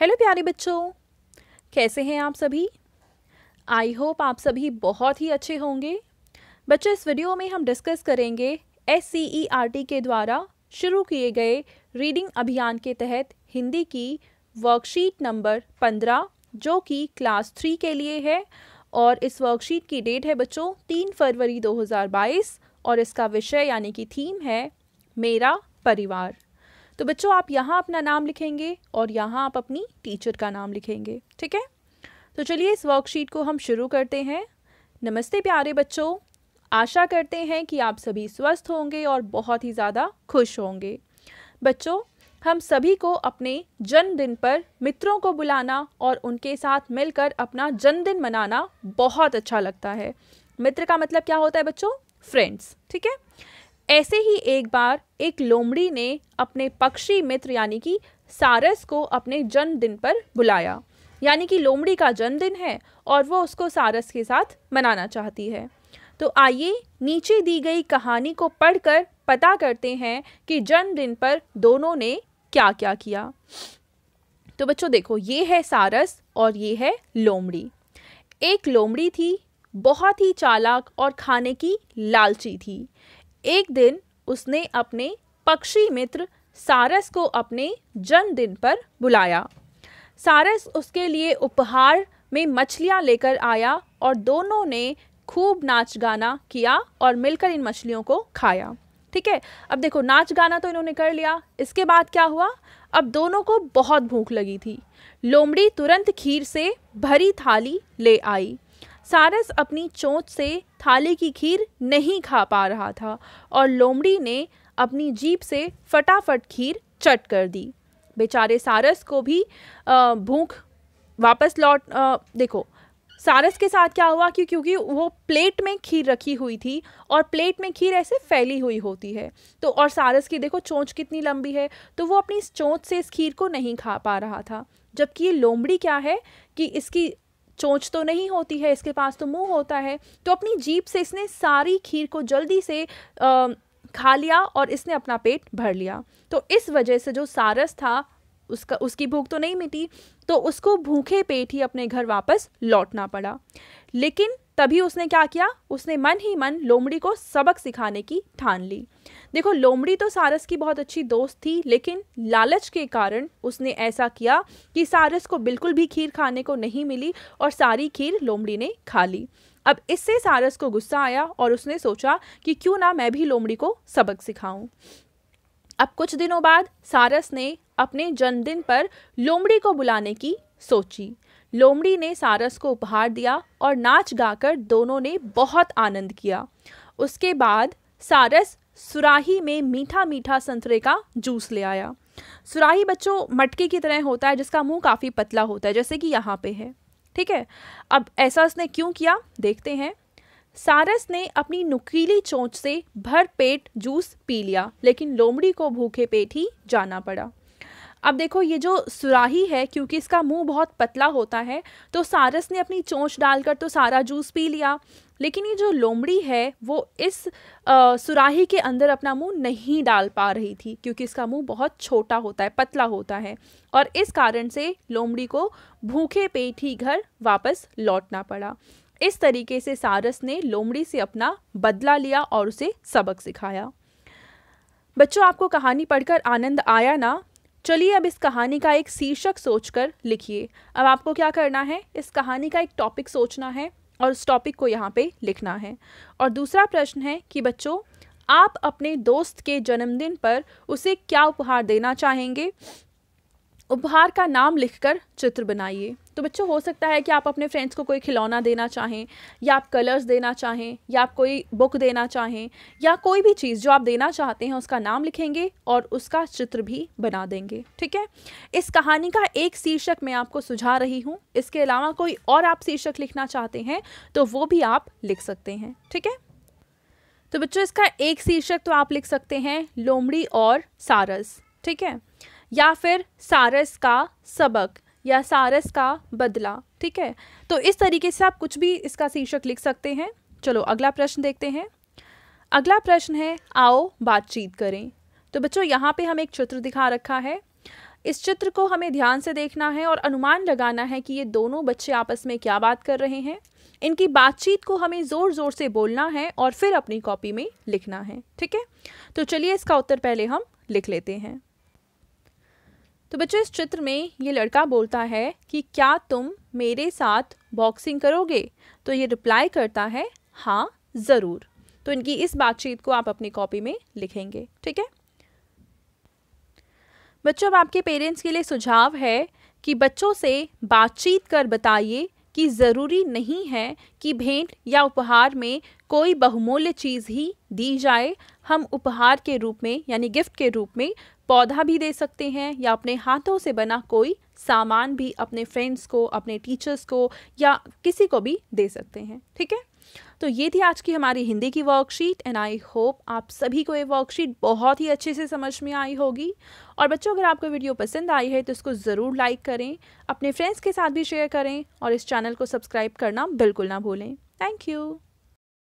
hello प्यारे बच्चों कैसे हैं आप सभी आई होप आप सभी बहुत ही अच्छे होंगे बच्चों इस वीडियो में हम डिस्कस करेंगे S C E R T के द्वारा शुरू किए गए रीडिंग अभियान के तहत हिंदी की वर्कशीट नंबर पंद्रह जो कि क्लास थ्री के लिए है और इस वर्कशीट की डेट है बच्चों तीन फरवरी 2022 और इसका विषय यानी कि थीम है मेरा परिवार तो बच्चों आप यहाँ अपना नाम लिखेंगे और यहाँ आप अपनी टीचर का नाम लिखेंगे ठीक है तो चलिए इस वर्कशीट को हम शुरू करते हैं नमस्ते प्यारे बच्चों आशा करते हैं कि आप सभी स्वस्थ होंगे और बहुत ही ज़्यादा खुश होंगे बच्चों हम सभी को अपने जन्मदिन पर मित्रों को बुलाना और उनके साथ मिलकर अपना जन्मदिन मनाना बहुत अच्छा लगता है मित्र का मतलब क्या होता है बच्चों फ्रेंड्स ठीक है ऐसे ही एक बार एक लोमड़ी ने अपने पक्षी मित्र यानी कि सारस को अपने जन्मदिन पर बुलाया यानी कि लोमड़ी का जन्मदिन है और वो उसको सारस के साथ मनाना चाहती है तो आइए नीचे दी गई कहानी को पढ़कर पता करते हैं कि जन्मदिन पर दोनों ने क्या क्या किया तो बच्चों देखो ये है सारस और ये है लोमड़ी एक लोमड़ी थी बहुत ही चालाक और खाने की लालची थी एक दिन उसने अपने पक्षी मित्र सारस को अपने जन्मदिन पर बुलाया सारस उसके लिए उपहार में मछलियाँ लेकर आया और दोनों ने खूब नाच गाना किया और मिलकर इन मछलियों को खाया ठीक है अब देखो नाच गाना तो इन्होंने कर लिया इसके बाद क्या हुआ अब दोनों को बहुत भूख लगी थी लोमड़ी तुरंत खीर से भरी थाली ले आई सारस अपनी चोंच से थाली की खीर नहीं खा पा रहा था और लोमड़ी ने अपनी जीप से फटाफट खीर चट कर दी बेचारे सारस को भी भूख वापस लौट देखो सारस के साथ क्या हुआ कि क्योंकि वो प्लेट में खीर रखी हुई थी और प्लेट में खीर ऐसे फैली हुई होती है तो और सारस की देखो चोंच कितनी लंबी है तो वो अपनी चोंच से इस खीर को नहीं खा पा रहा था जबकि ये लोमड़ी क्या है कि इसकी चोंच तो नहीं होती है इसके पास तो मुंह होता है तो अपनी जीप से इसने सारी खीर को जल्दी से आ, खा लिया और इसने अपना पेट भर लिया तो इस वजह से जो सारस था उसका उसकी भूख तो नहीं मिटी तो उसको भूखे पेट ही अपने घर वापस लौटना पड़ा लेकिन तभी उसने क्या किया उसने मन ही मन लोमड़ी को सबक सिखाने की ठान ली देखो लोमड़ी तो सारस की बहुत अच्छी दोस्त थी लेकिन लालच के कारण उसने ऐसा किया कि सारस को बिल्कुल भी खीर खाने को नहीं मिली और सारी खीर लोमड़ी ने खा ली अब इससे सारस को गुस्सा आया और उसने सोचा कि क्यों ना मैं भी लोमड़ी को सबक सिखाऊं अब कुछ दिनों बाद सारस ने अपने जन्मदिन पर लोमड़ी को बुलाने की सोची लोमड़ी ने सारस को उपहार दिया और नाच गाकर दोनों ने बहुत आनंद किया उसके बाद सारस सुराही में मीठा मीठा संतरे का जूस ले आया सुराही बच्चों मटके की तरह होता है जिसका मुंह काफ़ी पतला होता है जैसे कि यहाँ पे है ठीक है अब ऐसा उसने क्यों किया देखते हैं सारस ने अपनी नुकीली चोंच से भर पेट जूस पी लिया लेकिन लोमड़ी को भूखे पेट ही जाना पड़ा अब देखो ये जो सुराही है क्योंकि इसका मुंह बहुत पतला होता है तो सारस ने अपनी चोंच डालकर तो सारा जूस पी लिया लेकिन ये जो लोमड़ी है वो इस आ, सुराही के अंदर अपना मुंह नहीं डाल पा रही थी क्योंकि इसका मुंह बहुत छोटा होता है पतला होता है और इस कारण से लोमड़ी को भूखे पेट ही घर वापस लौटना पड़ा इस तरीके से सारस ने लोमड़ी से अपना बदला लिया और उसे सबक सिखाया बच्चों आपको कहानी पढ़कर आनंद आया ना चलिए अब इस कहानी का एक शीर्षक सोचकर लिखिए अब आपको क्या करना है इस कहानी का एक टॉपिक सोचना है और उस टॉपिक को यहाँ पे लिखना है और दूसरा प्रश्न है कि बच्चों आप अपने दोस्त के जन्मदिन पर उसे क्या उपहार देना चाहेंगे उपहार का नाम लिखकर चित्र बनाइए तो बच्चों हो सकता है कि आप अपने फ्रेंड्स को कोई खिलौना देना चाहें या आप कलर्स देना चाहें या आप कोई बुक देना चाहें या कोई भी चीज़ जो आप देना चाहते हैं उसका नाम लिखेंगे और उसका चित्र भी बना देंगे ठीक है इस कहानी का एक शीर्षक मैं आपको सुझा रही हूँ इसके अलावा कोई और आप शीर्षक लिखना चाहते हैं तो वो भी आप लिख सकते हैं ठीक है तो बच्चों इसका एक शीर्षक तो आप लिख सकते हैं लोमड़ी और सारस ठीक है या फिर सारस का सबक या सारस का बदला ठीक है तो इस तरीके से आप कुछ भी इसका शीर्षक लिख सकते हैं चलो अगला प्रश्न देखते हैं अगला प्रश्न है आओ बातचीत करें तो बच्चों यहाँ पे हमें एक चित्र दिखा रखा है इस चित्र को हमें ध्यान से देखना है और अनुमान लगाना है कि ये दोनों बच्चे आपस में क्या बात कर रहे हैं इनकी बातचीत को हमें ज़ोर ज़ोर से बोलना है और फिर अपनी कॉपी में लिखना है ठीक है तो चलिए इसका उत्तर पहले हम लिख लेते हैं तो बच्चों इस चित्र में ये लड़का बोलता है कि क्या तुम मेरे साथ बॉक्सिंग करोगे तो ये रिप्लाई करता है हाँ ज़रूर तो इनकी इस बातचीत को आप अपनी कॉपी में लिखेंगे ठीक है बच्चों अब आपके पेरेंट्स के लिए सुझाव है कि बच्चों से बातचीत कर बताइए कि ज़रूरी नहीं है कि भेंट या उपहार में कोई बहुमूल्य चीज़ ही दी जाए हम उपहार के रूप में यानी गिफ्ट के रूप में पौधा भी दे सकते हैं या अपने हाथों से बना कोई सामान भी अपने फ्रेंड्स को अपने टीचर्स को या किसी को भी दे सकते हैं ठीक है तो ये थी आज की हमारी हिंदी की वर्कशीट एंड आई होप आप सभी को ये वर्कशीट बहुत ही अच्छे से समझ में आई होगी और बच्चों अगर आपको वीडियो पसंद आई है तो इसको ज़रूर लाइक करें अपने फ्रेंड्स के साथ भी शेयर करें और इस चैनल को सब्सक्राइब करना बिल्कुल ना भूलें थैंक यू